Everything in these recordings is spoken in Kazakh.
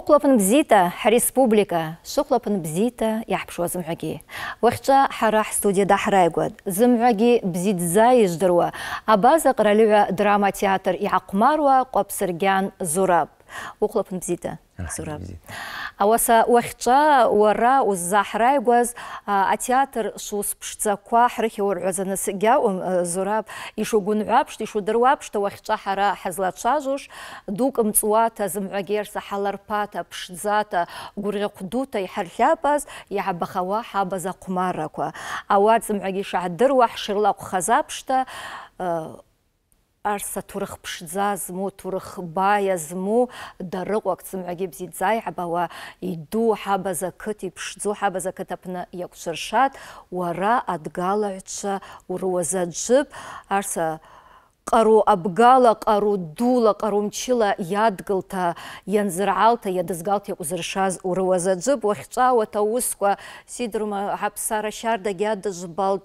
Шоқлапын бзита республика, шоқлапын бзита яхпшуа зымғаги. Уақытша хара да харайгуад. Зымғаги бзит зай ждыруа. Абаза қыралуа драма театр иақмаруа, қопсырген зурап оқылып нбзита сурап ауаса уахьчӏа уара уззахӏрайгваз атеатр швус пшдзаква хӏрыхьауыргӏвазаныс гьаъум зураб йшугвынгӏвапшта йшудыруапшта уахьчӏва хӏара хӏызлачважвуш дукӏ мцӏуата зымгӏвагерса хӏаларпата пшдзата гвыргъьахъвдута йхӏыртлапаз йгӏабахауа хӏабаз ахъвмарраква ауат зымгӏвагьи йшгӏаддыруа хӏшырлакъвхаз апшта арса ҭоурых ԥшӡа змоу ҭоурых баиа змоу дарыҟәак цымҳәагьы бзиӡа иаҳбауа иду ҳабаз ақыҭ иԥшӡо ҳабаз ақыҭ аҟны иақәшыршат уара адгалагәцәа уруазаджып арса ҟару абгала ҟару дула ҟару мчыла иадгылта ианзыралта иадызгалта иакәзыршаз урыуазаӡып уахьҵәауаҭ аусқәа сидрума ҳаԥсара шьардагьы адыжбалт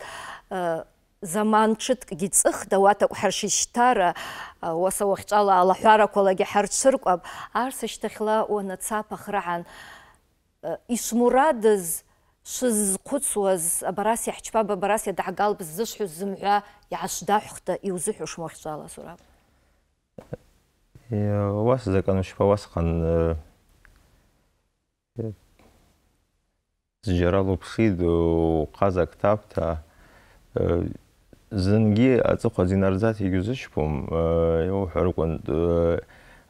э, زمان ҽыҭк гьҵыхда ауат акәҳаршьышьҭара уаса уахьҿала алаҳәарақәалагьы ҳарҽыркәаб арс ашьҭахьла уанацап ахраҳан э, ишмурадыз шызхәыцуаз абарасиа ҳчпаб абарасиа даҳгалп ззышҳәоз зымҳәа иаашдаҳәхда иузыҳәошма уахьҿала сураб э, уас закан ушьпа уасҟан э, зџьара луԥсид уҟаз زنجي أتوقع زينارزات يجوزشكم يو اه، حرقون اه،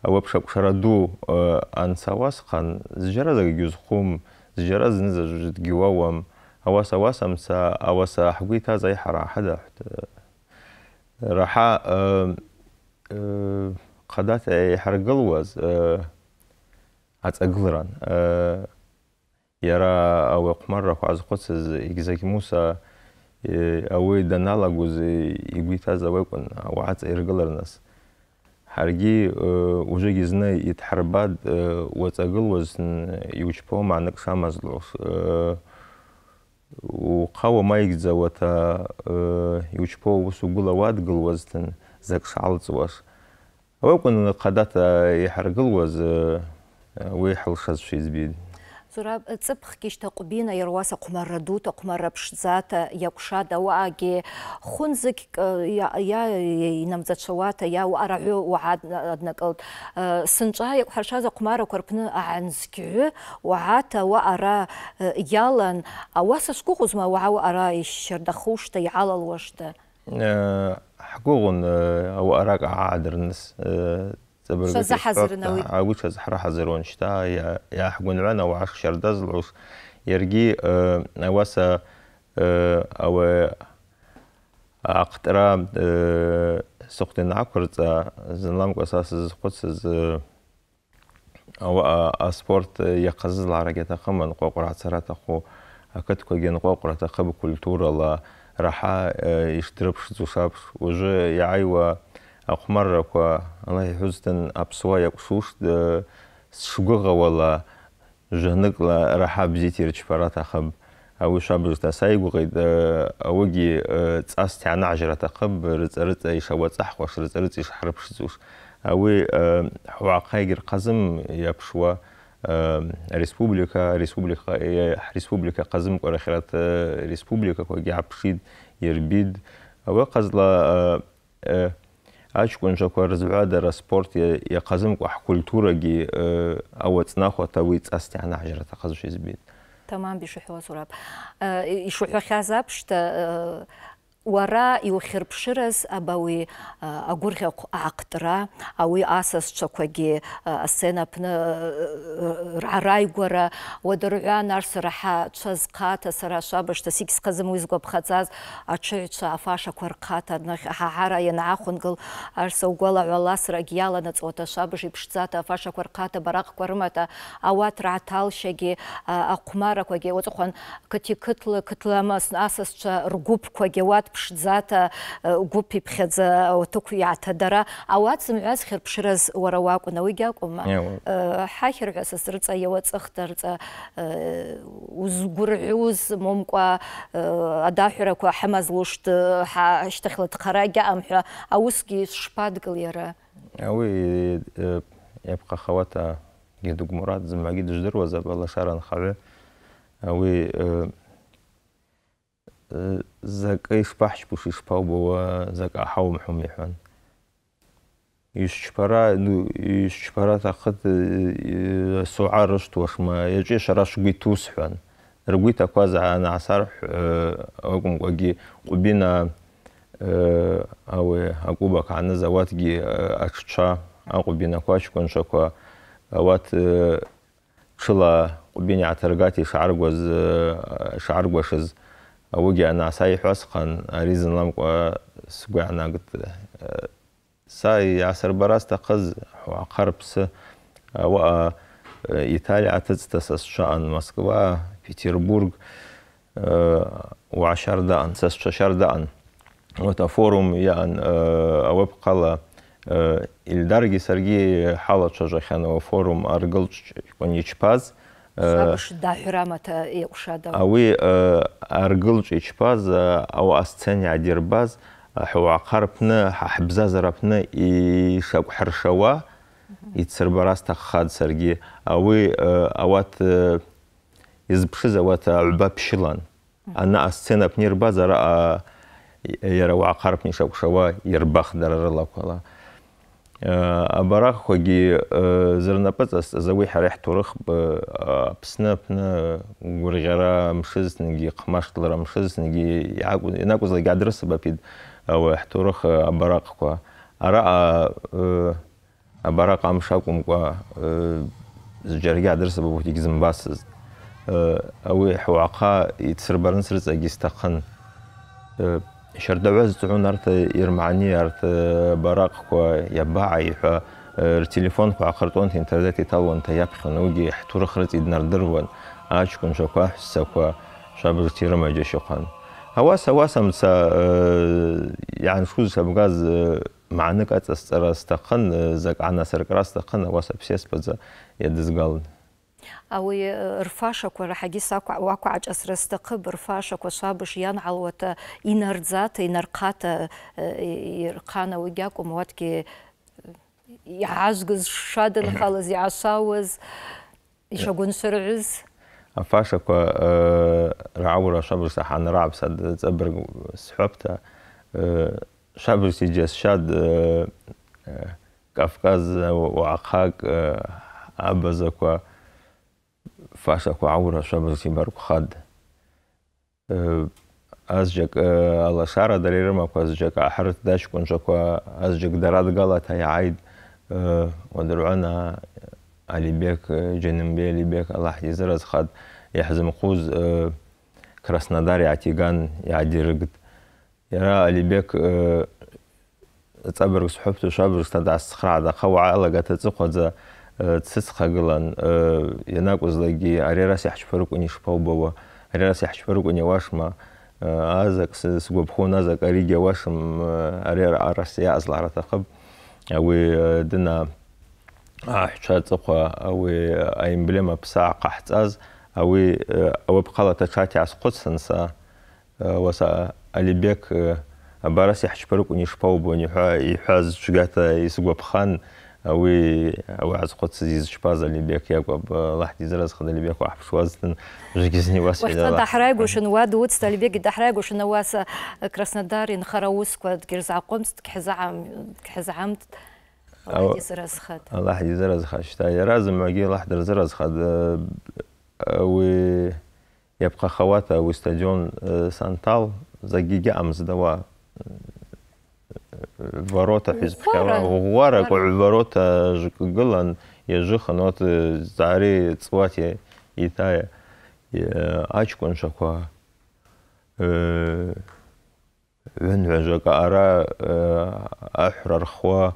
أوبشة بشردو أن اه، سواس قن زجرة يجوزكم زجرة زنزج جواوم أواس أواس أمسا أواس حقيقة زي حرا حدا راحة قدات يحرقلوز أتأقلران يرى أو قمرة وعز قدس إجزاك موسى ауаҩ даналагоз игәы иҭаз ауаҩкәын ауаа иргылар нас ҳаргьы уажәыгьы зны иҭҳарбад уаҵагылуазтәын иучпауам аанак шамазлоз ухъа уамаигӡауата иучпоу ус угәыла уадгылуазтәын зак шҳалҵуаз ауаҩкәын хадата иҳаргылуаз уи ҳалшазшәа избеит зураб э, цыԥхгьежьҭа ҟәбина иаруаз аҟәмарра дута аҟәмарра ԥшӡата иакәшада э, я хәынзықьк э, инамӡацәауата иа араҳәы уаа аднакылт сынҵәа иақәҳаршаз аҟәмарақәа рпны аанзгьы уаата уа ара иалан ауаса шгәыӷузма уаа ара ишьардахушта иалалуашда ҳгәыӷын ауараҟ аадырныс Šta hazırına uy? Avuç hazır hazırın šta ya ya gunran o aş şerdaz lus. Yergi avasa av aqtra سقطن عقرت زنلام قصاص زقص آه، او آه، اسبورت آه، يقز العرقة قمن قوقرة سرات اخو اكتكو جن قوقرة قب كولتورا لا راح يشتربش أخمرك الله يحزن أبسوا يكشوش شغغ ولا جهنك لا رحاب زيتي رجبارات أخب أو شابر تسايق وغيد أوجي تأس تعنا عجرة أخب رز رز أي شوى تحقوش رز رز إيش حرب شزوش أو حواقاي غير قزم يكشوا ريسبوبليكا ريسبوبليكا ريسبوبليكا قزم كور خيرات ريسبوبليكا كوجي عبشيد يربيد أو قزلا أه أشكون شكو رزبادة رسبورت يا يا قزم كو حكولتورا جي أو تناخو تويت أستي أنا حجرة شي زبيد تمام بشو سراب. صراب إيشو شتا уара иухьырԥшыраз абауи агәырӷьахә ааҟтра ауи асасцәақәагьы асцена апны раараигәара уадырҩан арсара ҳацәазхата сара ашабашта сик схазым уи згәаԥхаҵаз аҽыҩцәа афашақәа рхата ҳаҳара ианаахәынгыл арса угәалаҳәаласрагьы иаланаҵуата ашабыж иԥшӡата афашақәа рхата бараҟқәа рымата ауат рааҭалшьагьы ахәмарақәагьы уаҵәахәан қыҭи қыҭла қыҭлама асасцәа ргәыԥқәагьы ауат ԥшӡата э, гәыԥ иԥхьаӡа ауаҭықә э, иааҭадара ауат зымҩаз хьырԥшраз уара уакәын ауигьы акәым ҳахьырҳәа э, сасрыҵа иауаҵыхдарҵа узгәырӷьуз момкәа адаҳәарақәа ҳамазлушт ҳашьҭахьла ҭхара гьаҟам ҳәа аусгьы шԥадгыл иара ауи иаԥҟахауата гедуг мурад зымгӏагьи дыждыруаз аб алашара ауи зэкӏэшпахьшпу шышпау боуэ зэкӏахьау мыхъум ихьуан. Ищчпара ищчпара тахъыт согъар ышту уэшмэ екӏи шэра шыгуиту схӏуан. Рыгуит аква зэгъэнагъэсар ӏуэкӏум кӏуэги къубина ауи акӏуба кӏгӏаныз ауатгьи атшчва а къубинаква чкӏвынчваква ауат тшыла къубин йгӏатыргата йшгӏаргуаз йшгӏаргуашыз ауги ана сай угьана саиҳәасхан ари зынламкәа сгәы иаанагт э, са иаасырбара сҭахыз ҳуаҟарԥсы уаҟа италиа аҭыҵта са сшаъан москва петербург уаашар э, даъан са сцәашар даъан вот афорум иаъан ауапҟала илдаргьи саргьи ҳалацәажәахьан форум аргылҵ икәан ичԥаз Сабыш даҳәрамаҭа еиҟәшада. Ауи э, аргылҿ ичпаз, э, ауа асцене адирбаз, ҳуаахъа э, и ҳаҳбзазара рпны ишакәҳыршауа, ицырбара сҭаххад саргьы. Ауи ауат изԥшыз ауат аҩба пшилан. Ана асцена апны ирбаз, араҟа иара уаахъа рпны ишакәшауа ирбахдара рылақәала. Э, абарахқәагьы э, зырнапыҵас зауи ҳара иаҳҭоурыхп э, ягу аҟны гәырӷьара мшызнгьы ҟмаштлара мшызнгьы ианакәызлак иаадрысабапит ауи ара абарахқәа араъа абараҟ амш акәымкәа зџьаргьы иаадрысабап егьзымбасызт ауи ҳуаахъа ицырбарын срыцӏагьы исҭахын шардаваз цун арта ирмани арта баракква телефон ртелефонқәа ахыртәон интернет иҭалуанта иаԥхьон уигьы ҳҭурхрыҵ иднардыруан аҷкәынцәақәа аҳәсақәа шабырт ирымаџьашьахәан ауаса ауасамца иааншуз сабгаз мааныг аҵасҵара сҭахын закә анасыркра сҭахын ауаса ԥсесбаӡа иадызгалон ауи э, рфашаква рахӏагьи уаквгӏашӏасра стахъыпӏ рфашаква швабыж йангӏалуата йнардзата йнархъата йырхъан э, ауи гьакӏвым ауатгьи э, йгӏажвгыз шадынхалыз йгӏашвауыз йшагвыншвыргӏвыз афашаква ргӏаура швабыжта хӏанрагӏапса цӏабырг схӏвапта швабыжта йджьасщатӏ кавказ фашаку аура шабази барку хад э, азжак э, алашара дарирымаква азжак ахӏырт дачкӏвынчваква азжак дарадгалата йгӏайтӏ э, уадыргӏвана алибек джьанымбей алибек аллахӏ йзыразхатӏ йхӏзымхъуз краснодар алибек дцәыцхагалан ианакәызлагьы э, ари арас иаҳчԥарыкәын ишԥаубауа ари арас иаҳчԥарыкәын иауашма э, азак сгәаԥхон азак аригьы ауашам э, ари арас иаазлаара аҭахып ауи дына аҳәцәа аҵыхәа ауи аемблема ԥсаа ҟаҳҵаз ауи ауаԥхала ҭаҽаҭ иаасхәыцсан са уаса алибек абарас иаҳчԥарыкәын ишԥаубон ихаз цәгата исгәаԥхан اوی او از خود سیز شپاز لی بیکی اکو لحظی زر از خود لی بیکو احبش وازن جگزنی واسی دا وقتا دحرای گوشن واد ود ستالی بیک دحرای گوشن واس کرسندار ان خراوس کو که زعم که زعمت لحظی زر از خود لحظی زر از خود شتا رازم اگی لحظی زر زرز خد اوی خواته و استادیون آه، سنتال زقيقة أمز دوا ворота хизбхава гора ворота жгылан ежыхан от зари цвати итая ачкон шаква өн вежака ара ахрархва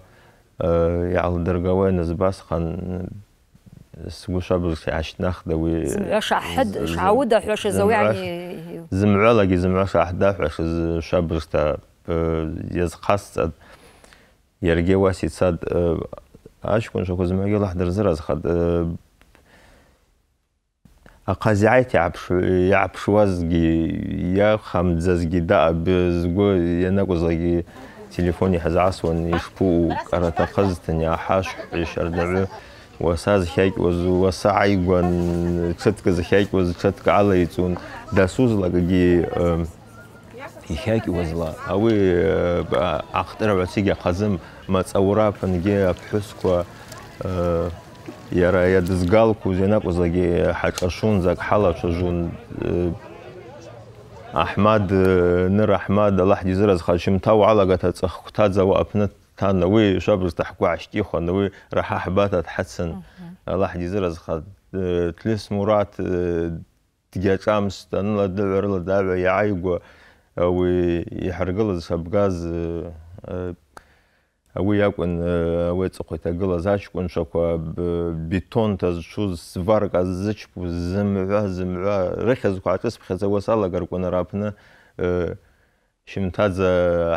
ялдыргавен избасхан سوشا بزك عشناخ دوي اش احد اش عوده اش زوي يعني زمعه لاقي زمعه احداف اش شاب بزك یز خاصت یارگی واسیت ساد آش کن شو خودم اگر لحظه زر از خود قاضیعتی عبش عبش یا خم دزگی دا بزگو یه زگی تلفنی حساس و نیشپو کرد تا خزت نیا حاش عیش اردر و ساز خیک و ز و سعی و ن خدک ز خیک و دسوز لگی ихакьуазла ауи гӏахтӏырагӏвацыгьи ахъазым мацӏаурапынгьи апхӏвысква йара йадызгалквуз йанакӏвызлакӏгьи хӏашӏашвун закӏ хӏалачважвун ахӏмад ныр ахӏмад Аллахӏ дизыразха щымтау гӏалагата цӏыхквтадза ауи апны дтан ауи швабызта хӏгвы гӏащтӏихуан ауи рахӏа хӏбата дхӏыцын Аллахӏ дизыразха тлыс мурат дгьашӏамста ныла дыгӏва рыла дагӏва йгӏайгва ауи йхӏыргылыз шабгаз ауи йакӏвын ауи ацӏыхъва йтагылаз ачкӏвынчваква битонта зчвуз сваркӏа ззычпуз зымгӏва зымгӏва рыхьызква гӏашӏыспхьадзауа салагарквын арапны щымтадза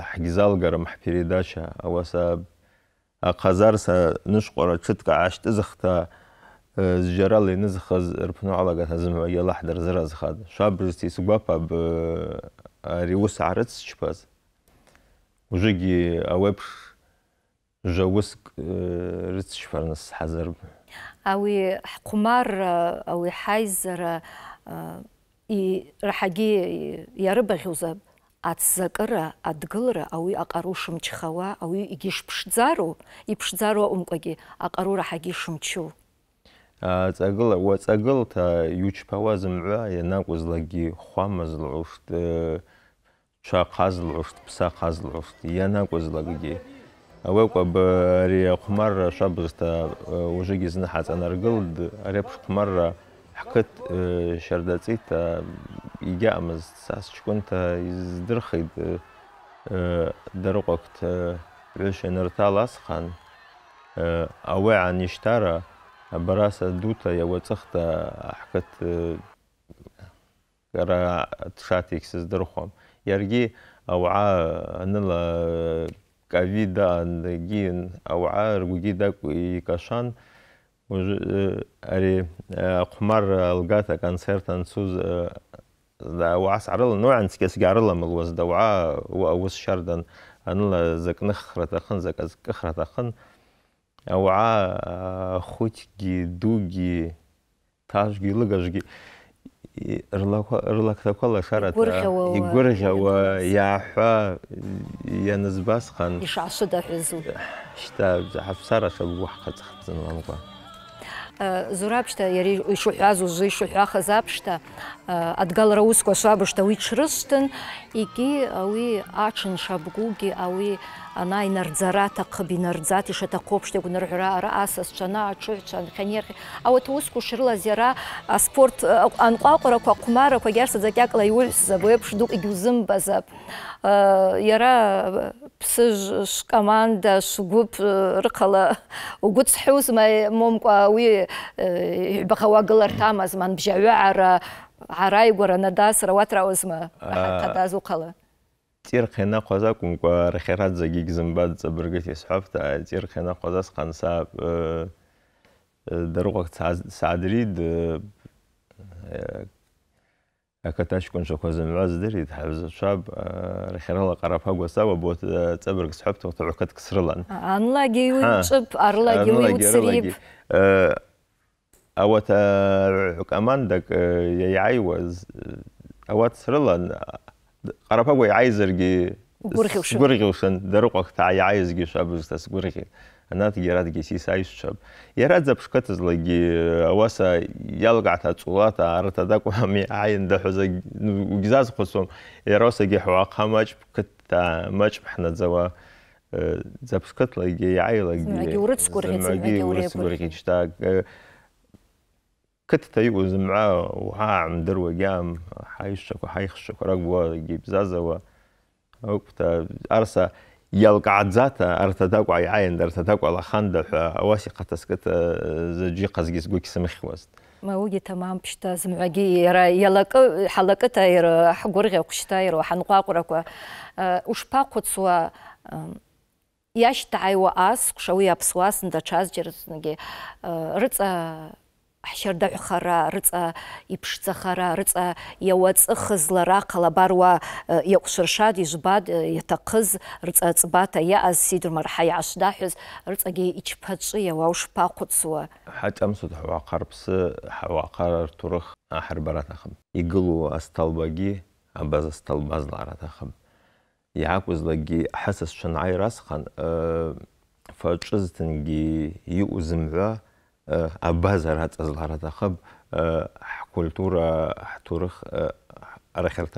хӏгьзалгарым хӏпередача ауаса ахъазарса нышвкъвара тшыткӏ гӏащтӏызхта зджьарала йнызхыз рпны гӏалагата зымгӏва йала хӏдырзыразхатӏ швабыжта йсгвапапӏ ари ус гӏарыцчпаз ужвыгьи ауепш жва уыскӏ э, рыцчпарныс хӏазырб ауи хӏхъумар ауи хӏайззара э, рахӏагьи йарыбагъьуз ацзакӏыра адгылра ауи акъару шымчхауа ауи йгьи шпшдзару пшдзару аъумкӏвагьи акъару рахӏагьи шымчу цӏагыла уа цӏагылта йучпауа зымгӏва йанакӏвызлакӏгьи хвама злгӏуштӏ э, شاقازلعشت بساقازلعشت يناقوزلاقجي اوكو بري قمر شابزتا وجيجي زنا حاز انا رجلد ريبش قمر حكت شرداتيت يجامز ساس شكونت يزدرخيد درقوكت عيش نرتالاس خان اوي عن يشترى براسة دوتا يا وتختا حكت كرا تشاتيك سزدرخوم يرجي ауа أن كافيدا نجين أوعاء رجيدا كشان أري قمر الجاتا كونسرت أنسوز دا وعس عرلا نوع عن سكيس عرلا من وأوس شردا زك نخرة تخن زك تخن ырлактакала Иш игурӷьауа иааҳәа ианызбасҟан ишаасыдаҳәызу шьҭа ҳаԥсара шабгу ҳхаҵхаҵын ланкәа Э, зурабшта яри ишуҳәаз узы ишуҳәахаз аԥшта э, адгалара усқәа шабышта уи ҽрысҭан егьи ауи аҽыншабгугьы ауи ана инарӡара аҭахып инарӡат ишаҭаху ԥшта игәнырҳәра ара асасцәа аҽыҩцәа анхьаниер ауат усқәа шрылаз иара аспорт э, анҟәаҟәарақәа ахәмарақәа гьарсаӡа кьакла иульсзап уи аԥш дук егьузымбазап иара ԥсы шкоманда шгәыԥ рықала угәыцҳәузма момкәа уи бахауа гылар тамаз ман бжауа ара арай горана дас рават раузма хатаз уқала тир қина қоза кумква рахират загиг зимбад забыргит исхафта тир қина қозас қансап дыруғак садрид акаташ акаташкун шокозымаз дырит хабза шаб рахирала қарапа госава бот цабырг схабта тукат ксрылан анлаги уйчып арлаги уйцрип اوت آه، كاماندك آه، يعيوز اوت سرلن قراباغو يعايزرجي غورغيوشن غورغيوشن دروقخ تاع يعايزجي شابز تاس غورغي انات جيراتجي سي سايس شاب يرات زبشكتز لجي اواسا يلقع تا تصولات ارتا داكو همي عين دحوزا وجزاز خصوم يروسا جي حواق هماج بكتا ماج بحنا زوا آه، زبشكت لجي يعايلجي زمجي ورتس غورغي زمجي ورتس غورغي کتتەی زمعا وها عم دروە گام حیشک و حیخشکرەک بووە گیبزازەوە ئەو قوتە ئارسە یاڵقعزاتە ئەرتەداک وایعاەن دەرتەداک وەڵەخان دەفە ئەواسی قەتەسکەتە زەجی قەزگیز گوکی سمخی وەست. ماوەگی تەمام پشتە زمعگی ێرە یەڵەکە حەڵەکەتە ێرە حگوڕغێ قوشتایرەوە حەنقا قوڕەکە وشپا قوچوە یاش تەعیوە ئاس قشەوە یا پسواسن ҳшьардагӏвхара рыцӏа йпшцахара рыцӏа йауацӏыхызла рахъала баруа э, йакъвшвыршатӏ йжвбатӏ йатахъыз э, рыцӏа цӏбата йаъаз сидр мархӏа йгӏашвдахӏвыз рыцӏагьи йчпачӏвыйауа ушпахъвыцуа хӏашӏамсутӏ хӏгӏвахъарпсы хӏгӏвахъар турых ахӏырбара атахъым йгылу астолбагьи абаза столба злара атахъым йгӏакӏвызлакӏгьи хӏысасчва ангӏайра асхъан э, фачӏвызтынгьи ኣብ ባዛር ኣፀዝላረት ኸብ ኩልቱራ ሕቱርኽ ኣረኸርተ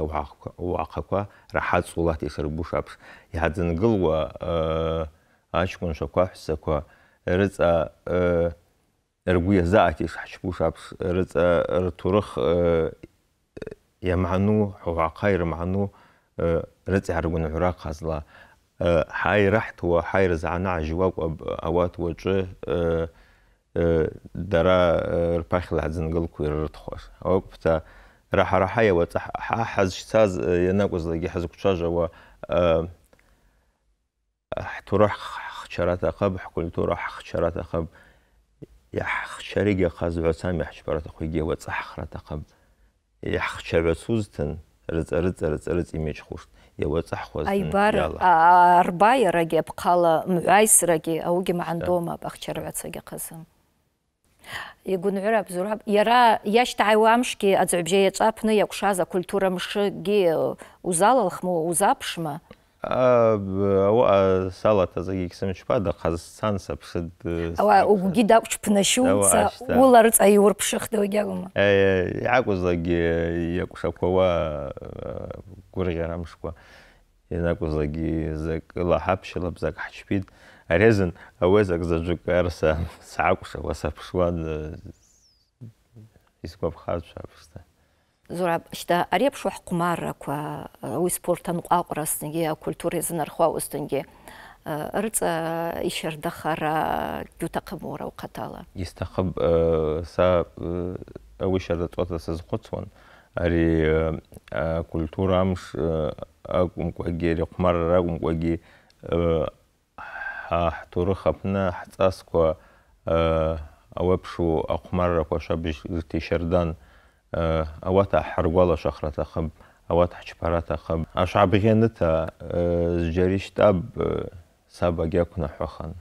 ዋዕኸኳ ረሓት ጹላት የስርቡ ሻፕስ ይሃዘንግልዋ ኣሽኩን ሸኳ ሕሰኳ ርፃ እርጉ የዛኣት የስሕሽቡ ሻፕስ ርፃ ርቱርኽ የማዕኑ ሕዋዕኻ ይርማዕኑ رتي عربون عراق خاصلا هاي رحت وهاي رزعنا عجواك أوات وجه дара рԥахьла ҳӡынгылқәа ирыртхуаз ауп та раҳа-раҳа иауаҵа ҳазшьцаз ианакәызлагьы ҳзықәцәажәауа ҳтура ҳхчара аҭахып ҳкультура ҳхчара аҭахып иаҳхчаригьы ахазҳәацам иаҳчпараҭахуигьы ауаҵа ҳхра аҭахып иаҳхчаҩацузҭын рыҵа-рыҵа рыҵа-рыҵа имеижьхушт иауаҵаҳхуаз аибар арба иарагьы апхъала мгӏвайсрагьи ауыгьи мгӏандома абахчаргӏвацагьи ахъазым игәынҩыр абзура иара иашьҭааиуа амшгьы аҵаҩбжьа иаҵәа аԥны иакәшаз акультура мшгьы э, узалалхма узаԥшма ауаҟа салаҭаз агьегь сымчпада ҟазцан саԥсыд э, ауаа угәгьы дақәчԥнашьуца ула рыҵа иурԥшыхда э, уагьакәма иакәызлагьы иакәшақәауа гәырӷьара мшқәа Ианакәызалагьы закә лаҳаԥшьалап, зак ҳшьпит. Арезан ауезак заҵәык ар саакәшауа саԥшуан э, исгәаԥхазшәа аԥсҭа. Зураб, шьҭа ари аԥшуа ҳҟәмаррақәа, э, уи спорт анҟәаҟәра снгьы, акультура иазынархауа снгьы, э, рыҵа ишьардахара гьуҭахымора ухаҭала. Исҭахым, са ауи шьардаҵәҟьа сазхәыцуан ari kulturamsh акәым кәгьи ауапшу акәым кәгьи ҳтурых апны ҳҵасқәа ауаԥшу ахәмаррақәа шабжьырҭа ишьардан ауат ҳаргәалашахраҭахып ауат ҳчԥараҭахып ашәаабӷьаныҭа зџьара ишьтаб саб агьақәнаҳәахан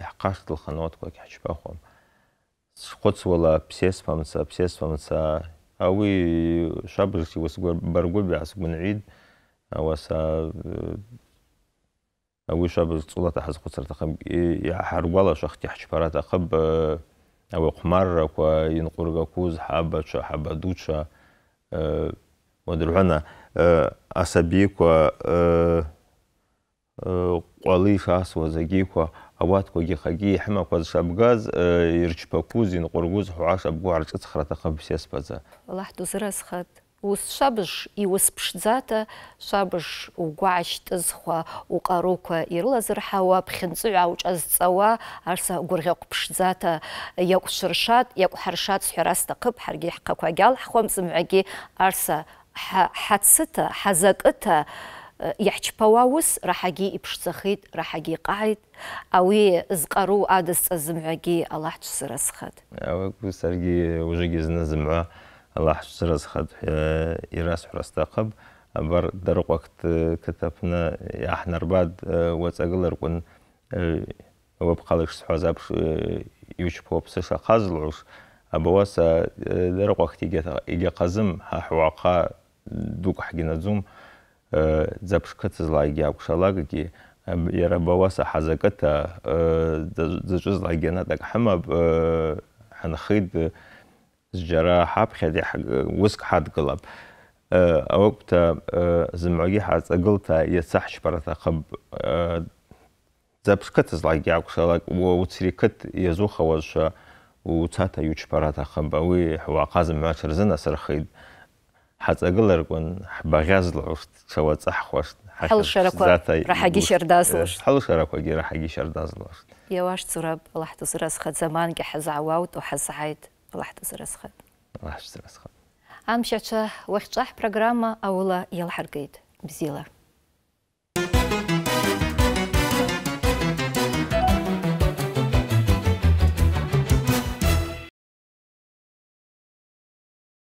иаҳҟаштлхан ауаткәагь اوي شابرشي وسغور برغول بيعس بنعيد سا اوي شابز صولات احز قصر تخم يا حرغلا شخص يحش برا اخب أه، او قمر كو ينقر كوز حبة شا حابه دوتشا أه، ودرعنا أه، اسابيك و أه ҟәалишь асуаз агьиқәа ауаткәагьы ахагьы иаҳымақәа зшабгаз э, ирчпақәуз инҟәыргуз ҳәа ашабгу арҿыцхра аҭахым ԥсеспаӡа лаҳ дузыразхат ус шабыш иуасԥшӡата шабыш угәы аашьҭызхуа уҟарукәа ирылазырҳауа ԥхьынҵыҩ ауҿазҵауа арс гәырӷьаҟә ԥшӡата иакәшыршат иакәҳаршат сҳәара сҭахып ҳаргьы иаҳхақәагьы алҳхуам зымҩагьы арса ҳацыта ҳазакыта иаҳчпауаус раҳагьы иԥшӡахеит раҳагьы иҟааит ауи зҟару адысҵаз зымгӏвагьы аллаҳ дшзыразхатӏ ауи саргьы уажәгьы зны зымгӏва аллаҳ дшзыразхатӏ ирасхӏвра сҭахъыпӏ абар дарыкъва кыт апны йгӏахӏнарбатӏ уацӏагылырквын уапхъала йшсхӏваз апш йучпауа псы шахъазлгӏуш абауаса дарыкъвакт йгьахъазым хӏахӏуахъа Э, дзаԥшқыцызлакгьы акәшалакгьы иара бауаса ҳазакыҭа э, заҿызлакгьы анаҭак ҳымап ҳанхеит э, зџьара ҳаԥхьа уск ҳадгылап ауакәта зымҩагьы ҳаҵагылта иаца ҳшьпараҭахып дзаԥшқыцызлакгьы акәшалак уцрикыт иазухауазшәа уцата иучпараҭахып ауи ҳуаҟа зымҩа حتقلركن بغاز العرس سوى صح خوش حل شركوا راح اجي شرداز العرس إيه، حل شركوا جي راح اجي شرداز العرس يواش تسرب الله حتسر اسخد زمان كحز عواوت وحزعيد الله حتسر اسخد الله حتسر اسخد امشاتشا وقتشاح برنامه اولا يلحرقيد بزيله